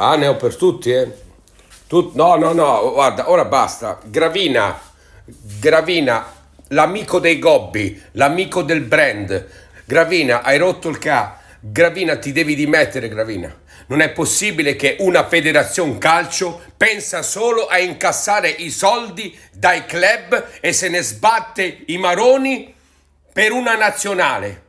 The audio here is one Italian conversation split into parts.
Ah, ne ho per tutti, eh? Tut- no, no, no, guarda, ora basta. Gravina, Gravina, l'amico dei gobbi, l'amico del brand. Gravina, hai rotto il ca. Gravina, ti devi dimettere, Gravina. Non è possibile che una federazione calcio pensa solo a incassare i soldi dai club e se ne sbatte i maroni per una nazionale.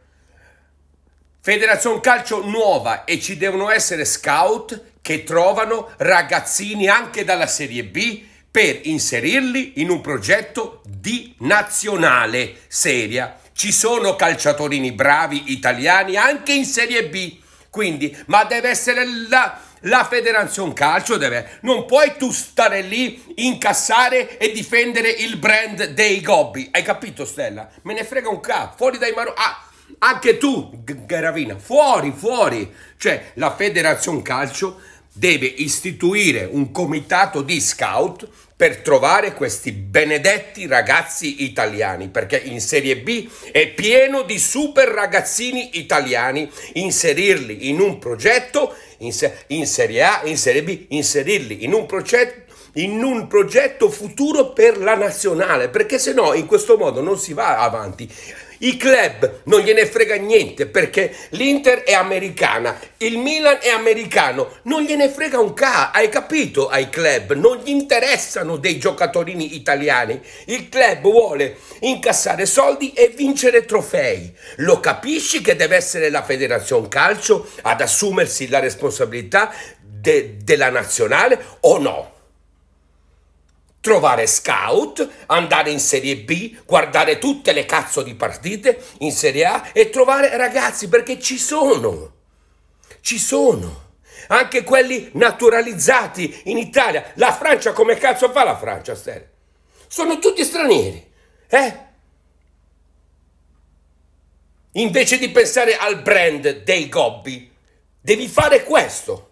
Federazione calcio nuova e ci devono essere scout che trovano ragazzini anche dalla Serie B per inserirli in un progetto di nazionale seria. Ci sono calciatorini bravi italiani anche in Serie B, quindi, ma deve essere la, la Federazione Calcio, deve, non puoi tu stare lì, incassare e difendere il brand dei gobbi. Hai capito Stella? Me ne frega un cazzo, fuori dai maroni. Ah, anche tu, Garavina, fuori, fuori. Cioè, la Federazione Calcio deve istituire un comitato di scout per trovare questi benedetti ragazzi italiani, perché in Serie B è pieno di super ragazzini italiani, inserirli in un progetto, in, se in Serie A, in Serie B, inserirli in un progetto in un progetto futuro per la nazionale, perché se no in questo modo non si va avanti. I club non gliene frega niente perché l'Inter è americana, il Milan è americano, non gliene frega un ca, hai capito? Ai club non gli interessano dei giocatorini italiani. Il club vuole incassare soldi e vincere trofei. Lo capisci che deve essere la Federazione Calcio ad assumersi la responsabilità de della nazionale o no? trovare scout, andare in Serie B, guardare tutte le cazzo di partite in Serie A e trovare ragazzi perché ci sono, ci sono. Anche quelli naturalizzati in Italia. La Francia come cazzo fa la Francia, Stel? Sono tutti stranieri, eh? Invece di pensare al brand dei gobbi, devi fare questo.